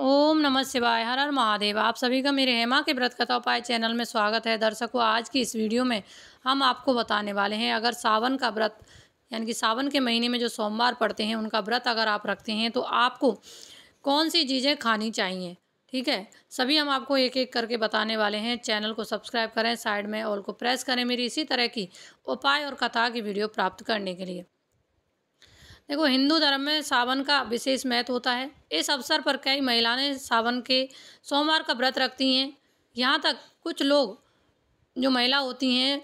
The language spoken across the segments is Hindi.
ओम नमः शिवाय हर हर महादेव आप सभी का मेरे हेमा के व्रत कथा उपाय चैनल में स्वागत है दर्शकों आज की इस वीडियो में हम आपको बताने वाले हैं अगर सावन का व्रत यानी कि सावन के महीने में जो सोमवार पड़ते हैं उनका व्रत अगर आप रखते हैं तो आपको कौन सी चीज़ें खानी चाहिए ठीक है सभी हम आपको एक एक करके बताने वाले हैं चैनल को सब्सक्राइब करें साइड में ऑल को प्रेस करें मेरी इसी तरह की उपाय और कथा की वीडियो प्राप्त करने के लिए देखो हिंदू धर्म में सावन का विशेष महत्व होता है इस अवसर पर कई महिलाएं सावन के सोमवार का व्रत रखती हैं यहाँ तक कुछ लोग जो महिला होती हैं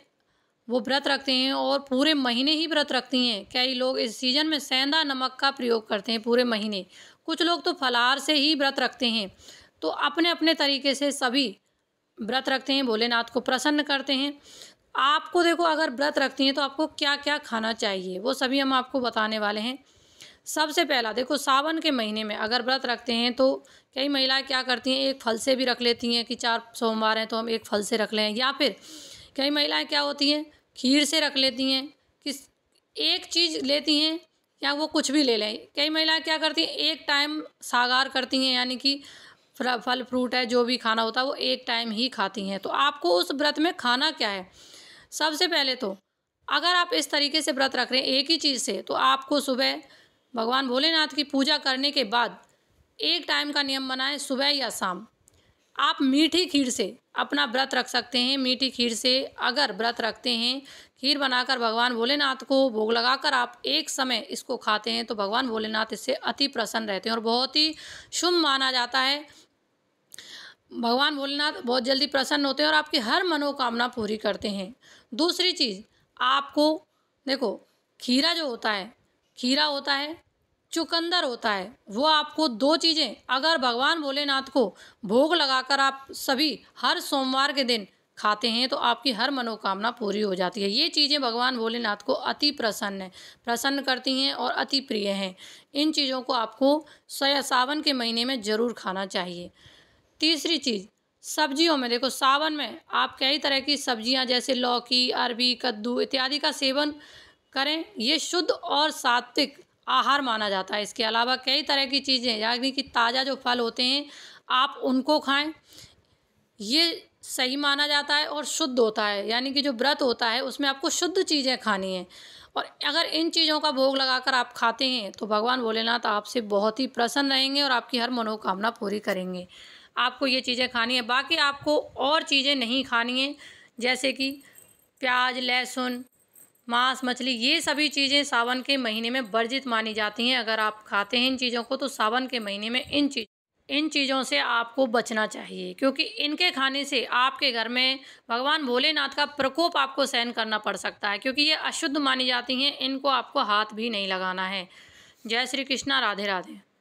वो व्रत रखते हैं और पूरे महीने ही व्रत रखती हैं कई लोग इस सीजन में सेंधा नमक का प्रयोग करते हैं पूरे महीने कुछ लोग तो फलार से ही व्रत रखते हैं तो अपने अपने तरीके से सभी व्रत रखते हैं भोलेनाथ को प्रसन्न करते हैं आपको देखो अगर व्रत रखती हैं तो आपको क्या क्या खाना चाहिए वो सभी हम आपको बताने वाले हैं सबसे पहला देखो सावन के महीने में अगर व्रत रखते हैं तो कई महिलाएं क्या करती हैं एक फल से भी रख लेती हैं कि चार सोमवार हैं तो हम एक फल से रख लें या फिर कई महिलाएं क्या होती हैं खीर से रख लेती हैं किस एक चीज़ लेती हैं या वो कुछ भी ले लें कई महिलाएं क्या करती हैं एक टाइम सागार करती हैं यानी कि फल फ्रूट है जो भी खाना होता है वो एक टाइम ही खाती हैं तो आपको उस व्रत में खाना क्या है सबसे पहले तो अगर आप इस तरीके से व्रत रख रहे हैं एक ही चीज़ से तो आपको सुबह भगवान भोलेनाथ की पूजा करने के बाद एक टाइम का नियम बनाएं सुबह या शाम आप मीठी खीर से अपना व्रत रख सकते हैं मीठी खीर से अगर व्रत रखते हैं खीर बनाकर भगवान भोलेनाथ को भोग लगाकर आप एक समय इसको खाते हैं तो भगवान भोलेनाथ इससे अति प्रसन्न रहते हैं और बहुत ही शुभ माना जाता है भगवान भोलेनाथ बहुत जल्दी प्रसन्न होते हैं और आपकी हर मनोकामना पूरी करते हैं दूसरी चीज़ आपको देखो खीरा जो होता है खीरा होता है चुकंदर होता है वो आपको दो चीज़ें अगर भगवान भोलेनाथ को भोग लगाकर आप सभी हर सोमवार के दिन खाते हैं तो आपकी हर मनोकामना पूरी हो जाती है ये चीज़ें भगवान भोलेनाथ को अति प्रसन्न है प्रसन्न करती हैं और अति प्रिय हैं इन चीज़ों को आपको सावन के महीने में ज़रूर खाना चाहिए तीसरी चीज़ सब्जियों में देखो सावन में आप कई तरह की सब्जियां जैसे लौकी अरबी कद्दू इत्यादि का सेवन करें ये शुद्ध और सात्विक आहार माना जाता है इसके अलावा कई तरह की चीज़ें यानी कि ताज़ा जो फल होते हैं आप उनको खाएं ये सही माना जाता है और शुद्ध होता है यानी कि जो व्रत होता है उसमें आपको शुद्ध चीज़ें खानी हैं और अगर इन चीज़ों का भोग लगाकर आप खाते हैं तो भगवान भोलेनाथ आपसे बहुत ही प्रसन्न रहेंगे और आपकी हर मनोकामना पूरी करेंगे आपको ये चीज़ें खानी है बाकी आपको और चीज़ें नहीं खानी है जैसे कि प्याज लहसुन मांस मछली ये सभी चीज़ें सावन के महीने में वर्जित मानी जाती हैं अगर आप खाते हैं इन चीज़ों को तो सावन के महीने में इन चीज इन चीज़ों से आपको बचना चाहिए क्योंकि इनके खाने से आपके घर में भगवान भोलेनाथ का प्रकोप आपको सहन करना पड़ सकता है क्योंकि ये अशुद्ध मानी जाती हैं इनको आपको हाथ भी नहीं लगाना है जय श्री कृष्णा राधे राधे